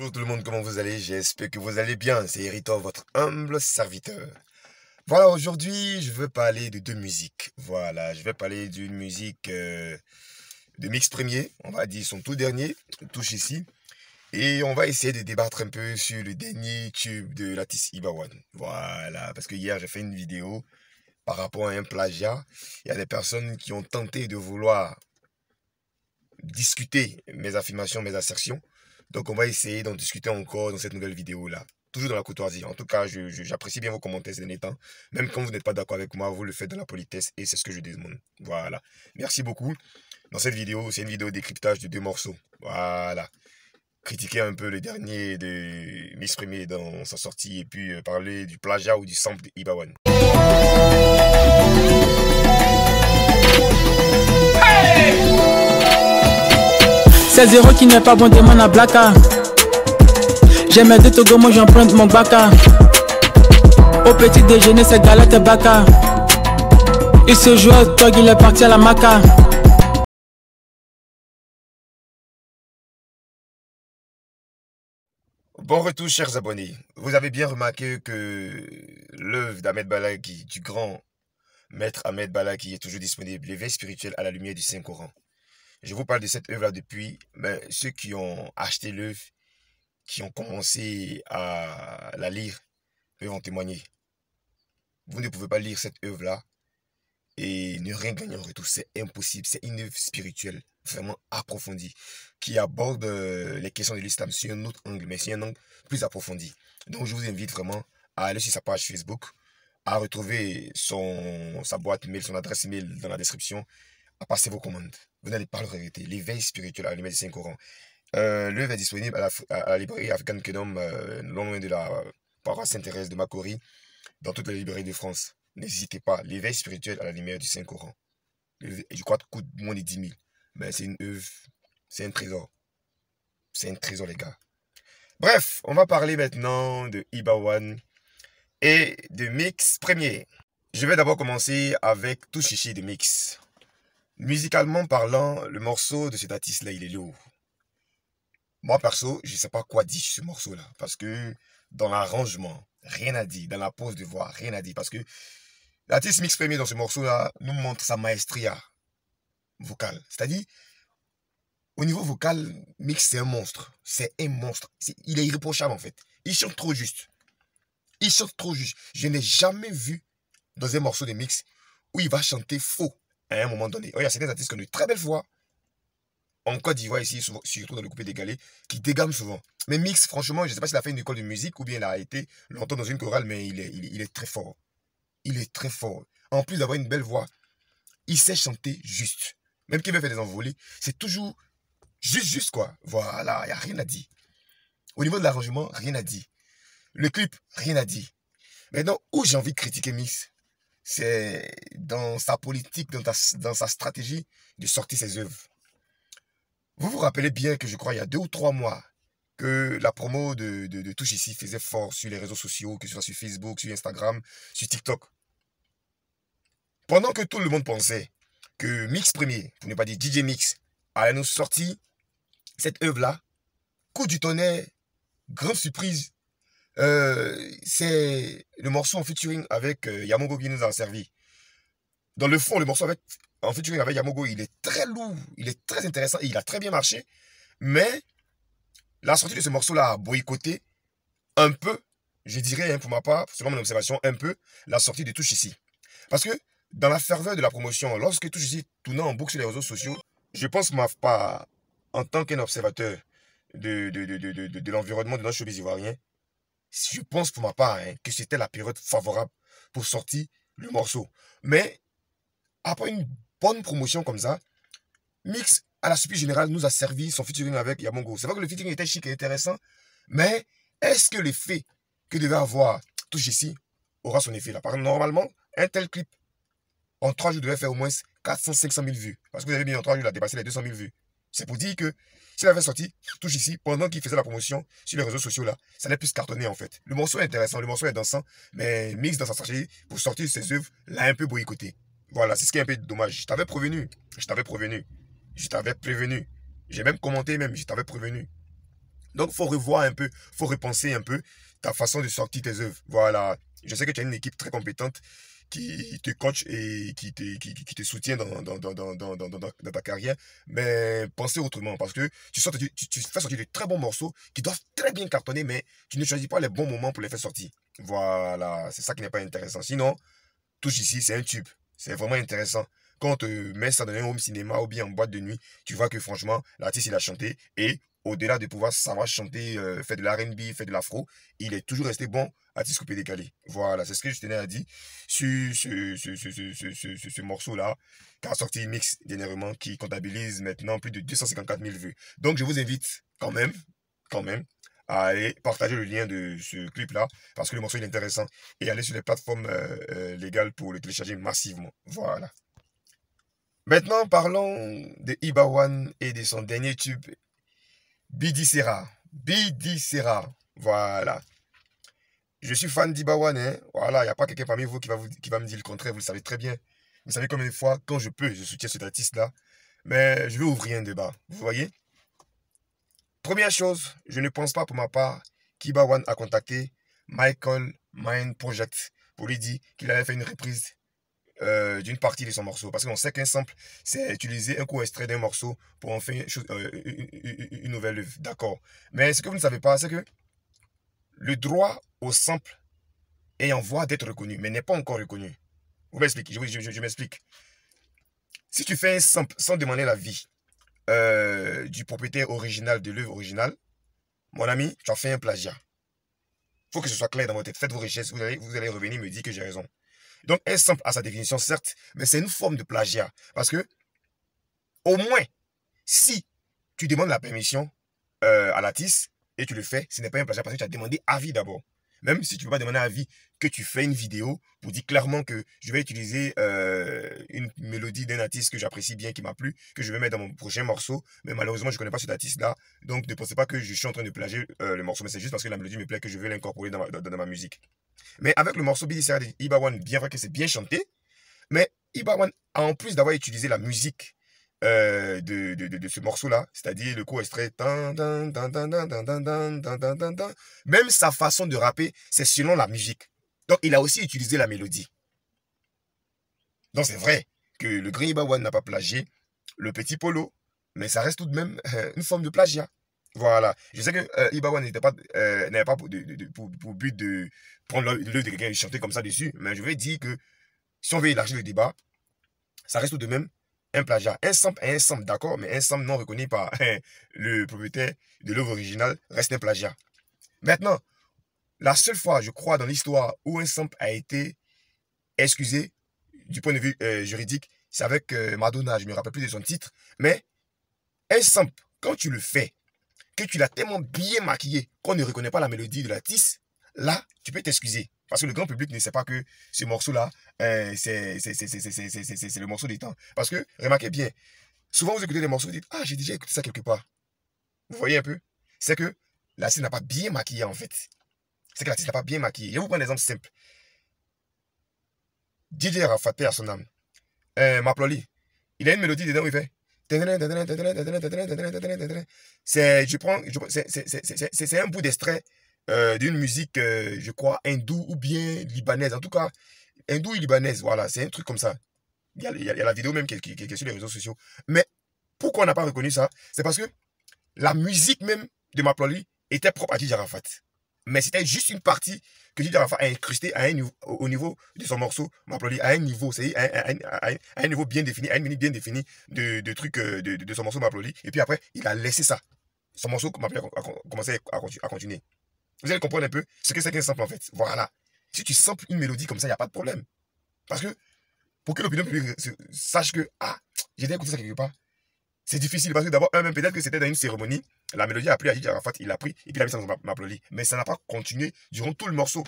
Bonjour tout le monde, comment vous allez J'espère que vous allez bien. C'est Hérito, votre humble serviteur. Voilà, aujourd'hui, je veux parler de deux musiques. Voilà, je vais parler d'une musique euh, de mix premier, on va dire son tout dernier, touche ici. Et on va essayer de débattre un peu sur le dernier tube de Latis Ibawan. Voilà, parce que hier, j'ai fait une vidéo par rapport à un plagiat. Il y a des personnes qui ont tenté de vouloir discuter mes affirmations, mes assertions. Donc on va essayer d'en discuter encore dans cette nouvelle vidéo-là. Toujours dans la courtoisie. En tout cas, j'apprécie bien vos commentaires ces temps. Même quand vous n'êtes pas d'accord avec moi, vous le faites dans la politesse et c'est ce que je demande. Voilà. Merci beaucoup. Dans cette vidéo, c'est une vidéo décryptage de deux morceaux. Voilà. Critiquer un peu le dernier, de m'exprimer dans sa sortie et puis euh, parler du plagiat ou du sample de Ibawan. C'est zéro qui n'est pas bon, demande à Blaka. J'aime être deux Togo, moi j'emprunte mon baka. Au petit déjeuner, c'est galette et baka. Il se joue au tog, il est parti à la maca. Bon retour, chers abonnés. Vous avez bien remarqué que l'œuvre d'Ahmed Balaki, du grand maître Ahmed Balaki, est toujours disponible, l'éveil spirituel à la lumière du Saint-Coran. Je vous parle de cette œuvre-là depuis mais ceux qui ont acheté l'œuvre, qui ont commencé à la lire, eux en témoigner. Vous ne pouvez pas lire cette œuvre-là et ne rien gagner en retour. C'est impossible. C'est une œuvre spirituelle vraiment approfondie qui aborde euh, les questions de l'islam sur un autre angle, mais sur un angle plus approfondi. Donc je vous invite vraiment à aller sur sa page Facebook, à retrouver son, sa boîte mail, son adresse mail dans la description à passer vos commandes. Vous n'allez pas le regretter. L'éveil spirituel euh, euh, euh, à la lumière du Saint-Coran. L'œuvre est disponible à la, librairie Afghan Kenom, non loin de la paroisse Sainte-Thérèse de Macorie, dans toutes les librairies de France. N'hésitez pas. L'éveil spirituel à la lumière du Saint-Coran. Je crois que coûte moins de 10 000. Mais c'est une œuvre, c'est un trésor. C'est un trésor, les gars. Bref, on va parler maintenant de Ibawan et de Mix Premier. Je vais d'abord commencer avec Chichi de Mix. Musicalement parlant, le morceau de cet artiste-là, il est lourd. Moi, perso, je ne sais pas quoi dire sur ce morceau-là. Parce que dans l'arrangement, rien n'a dit. Dans la pose de voix, rien à dit. Parce que l'artiste mix premier dans ce morceau-là nous montre sa maestria vocale. C'est-à-dire, au niveau vocal, Mix, c'est un monstre. C'est un monstre. il est irréprochable, en fait. Il chante trop juste. Il chante trop juste. Je n'ai jamais vu dans un morceau de Mix où il va chanter faux à un moment donné. Oh, il oh, y artistes qui ont une très belle voix. En Côte d'Ivoire, ici, surtout dans le coupé Galets, qui dégame souvent. Mais Mix, franchement, je ne sais pas s'il a fait une école de musique ou bien il a été longtemps dans une chorale, mais il est, il très fort. Il est très fort. En plus d'avoir une belle voix, il sait chanter juste. Même qu'il veut faire des envolées, c'est toujours juste, juste quoi. Voilà, il n'y a rien à dire. Au niveau de l'arrangement, rien à dire. Le clip, rien à dire. Maintenant, où j'ai envie de critiquer Mix c'est dans sa politique, dans, dans, sa stratégie de sortir ses œuvres. Vous vous rappelez bien que je crois il y a deux ou trois mois que la promo de, de, de Touche ici faisait fort sur les réseaux sociaux, que ce soit sur Facebook, sur Instagram, sur TikTok. Pendant que tout le monde pensait que Mix Premier, pour ne pas dire DJ Mix, allait nous sortir cette œuvre-là, coup du tonnerre, grande surprise, euh, c'est le morceau en featuring avec euh, Yamogo qui nous a servi. Dans le fond, le morceau en featuring avec Yamogo, il est très lourd, il est très intéressant il a très bien marché. Mais la sortie de ce morceau-là a boycotté un peu, je dirais hein, pour ma part, selon mon observation, un peu la sortie de Touche ici. Parce que dans la ferveur de la promotion, lorsque Touche ici tournait en boucle sur les réseaux sociaux, je pense ma part, en tant qu'un observateur de, de, de, de l'environnement de notre showbiz je pense pour ma part hein, que c'était la période favorable pour sortir le morceau. Mais après une bonne promotion comme ça, Mix, à la suite générale, nous a servi son featuring avec Yamongo. C'est vrai que le featuring était chic et intéressant, mais est-ce que l'effet que devait avoir Touche ici aura son effet là normalement, un tel clip, en 3 jours, devait faire au moins 400-500 000 vues. Parce que vous avez bien en 3 jours, il a dépassé les 200 000 vues. C'est pour dire que s'il avait sorti Touche ici pendant qu'il faisait la promotion sur les réseaux sociaux là, ça allait plus cartonner en fait. Le morceau est intéressant, le morceau est dansant, mais Mix dans sa stratégie pour sortir ses œuvres l'a un peu boycotté. Voilà, c'est ce qui est un peu dommage. Je t'avais prévenu, je t'avais prévenu, je t'avais prévenu. J'ai même commenté même, je t'avais prévenu. Donc faut revoir un peu, faut repenser un peu ta façon de sortir tes œuvres. Voilà. Je sais que tu as une équipe très compétente qui te coach et qui te, qui, te soutient dans, dans, dans, dans, dans ta carrière, mais pensez autrement parce que tu, sors, tu, tu, fais sortir de très bons morceaux qui doivent très bien cartonner, mais tu ne choisis pas les bons moments pour les faire sortir. Voilà, c'est ça qui n'est pas intéressant. Sinon, touche ici, c'est un tube. C'est vraiment intéressant. Quand on te met ça dans un home cinéma ou bien en boîte de nuit, tu vois que franchement, l'artiste il a chanté et au-delà de pouvoir savoir chanter, euh, faire de l'R&B, faire de l'afro, il est toujours resté bon à discuter décalé. Voilà, c'est ce que je tenais à dire sur ce, morceau-là, qui a sorti Mix dernièrement, qui comptabilise maintenant plus de 254 000 vues. Donc, je vous invite quand même, quand même, à aller partager le lien de ce clip-là, parce que le morceau est intéressant, et aller sur les plateformes euh, euh, légales pour le télécharger massivement. Voilà. Maintenant, parlons de One et de son dernier tube Bidicera. Bidicera. Voilà. Je suis fan d'Ibawan, One, hein. Voilà, il n'y a pas quelqu'un parmi vous qui, va vous qui va me dire le contraire, vous le savez très bien. Vous savez combien de fois, quand je peux, je soutiens cet artiste-là. Mais je vais ouvrir un débat, vous voyez Première chose, je ne pense pas pour ma part qu'Ibawan a contacté Michael Mind Project pour lui dire qu'il avait fait une reprise euh, d'une partie de son morceau. Parce qu'on sait qu'un simple c'est utiliser un coup extrait d'un morceau pour en faire euh, une, nouvelle œuvre. D'accord. Mais ce que vous ne savez pas, c'est que le droit au simple est en voie d'être reconnu, mais n'est pas encore reconnu. Vous m'expliquez, je, je, m'explique. Si tu fais un sample sans demander l'avis euh, du propriétaire original de l'œuvre originale, mon ami, tu as fait un plagiat. faut que ce soit clair dans votre tête. Faites vos richesses vous allez, vous allez revenir me dire que j'ai raison. Donc, elle simple à sa définition, certes, mais c'est une forme de plagiat. Parce que, au moins, si tu demandes la permission euh, à l'artiste et tu le fais, ce n'est pas un plagiat parce que tu as demandé avis d'abord. Même si tu ne peux pas demander avis que tu fais une vidéo pour dire clairement que je vais utiliser euh, une mélodie d'un artiste que j'apprécie bien, qui m'a plu, que je vais mettre dans mon prochain morceau. Mais malheureusement, je ne connais pas cet artiste-là. Donc ne pensez pas que je suis en train de plager euh, le morceau, mais c'est juste parce que la mélodie me plaît que je vais l'incorporer dans, ma, musique. Mais avec le morceau BDCR d'Iba Ibawan, bien vrai que c'est bien chanté. Mais a en plus d'avoir utilisé la musique de, de, de, ce morceau-là, c'est-à-dire le coup, extrait. Même sa façon de rapper, c'est selon la musique. Donc, il a aussi utilisé la mélodie. Donc, c'est vrai que le Green One n'a pas plagié le petit polo, mais ça reste tout de même une forme de plagiat. Voilà. Je sais que euh, n'était pas, n'avait pas pour, pour, but de prendre l'œil de quelqu'un et chanter comme ça dessus, mais je vais dire que si on veut élargir le débat, ça reste tout de même un plagiat. Un sample est un sample, d'accord, mais un sample non reconnu par hein, le propriétaire de l'œuvre originale reste un plagiat. Maintenant, la seule fois, je crois, dans l'histoire où un sample a été excusé du point de vue euh, juridique, c'est avec euh, Madonna, je ne me rappelle plus de son titre, mais un sample, quand tu le fais, que tu l'as tellement bien maquillé qu'on ne reconnaît pas la mélodie de la tisse, là, tu peux t'excuser. Parce que le grand public ne sait pas que ce morceau-là, euh, c'est le morceau des temps. Parce que, remarquez bien, souvent vous écoutez des morceaux, vous dites, ah, j'ai déjà écouté ça quelque part. Vous voyez un peu C'est que l'artiste n'a pas bien maquillé, en fait. C'est que l'artiste n'a pas bien maquillé. Je vais vous prendre un exemple simple. DJ Rafate à son âme. Euh, Maploli. Il a une mélodie dedans où il fait. C'est, je prends, c'est un bout d'extrait euh, d'une musique, euh, je crois, hindoue ou bien libanaise. En tout cas, hindoue et libanaise, voilà, c'est un truc comme ça. Il y a, la vidéo même qui, est sur les réseaux sociaux. Mais pourquoi on n'a pas reconnu ça C'est parce que la musique même de Maploli était propre à DJ Arafat. Mais c'était juste une partie que DJ Arafat a incrustée à un au niveau de son morceau Maploli, à un niveau, c'est un niveau bien défini, à une minute bien définie de, de trucs euh, de, son morceau Maploli. Et puis après, il a laissé ça. Son morceau Maploli a, commencé à continuer. Vous allez comprendre un peu ce que c'est qu'un sample en fait. Voilà. Si tu samples une mélodie comme ça, il n'y a pas de problème. Parce que pour que l'opinion publique sache que, ah, j'ai déjà écouté ça quelque part, c'est difficile parce que d'abord, un même peut-être que c'était dans une cérémonie, la mélodie a pris, à En Arafat, il l'a pris et puis il a mis ça dans ma, ma Mais ça n'a pas continué durant tout le morceau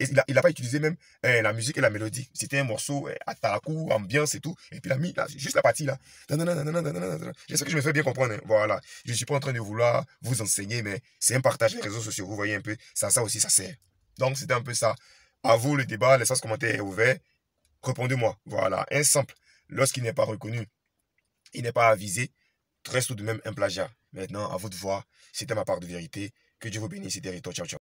il n'a pas utilisé même euh, la musique et la mélodie. C'était un morceau euh, à ta coup, ambiance et tout. Et puis il a mis juste la partie là. J'espère que je me fais bien comprendre. Hein. Voilà. Je ne suis pas en train de vouloir vous enseigner, mais c'est un partage des réseaux sociaux. Vous voyez un peu, ça, ça aussi, ça sert. Donc c'était un peu ça. À vous le débat, ce commentaire est ouvert. Répondez-moi. Voilà. Un simple. Lorsqu'il n'est pas reconnu, il n'est pas avisé, reste tout de même un plagiat. Maintenant, à vous de voir. C'était ma part de vérité. Que Dieu vous bénisse. C'était Rito. Ciao, ciao.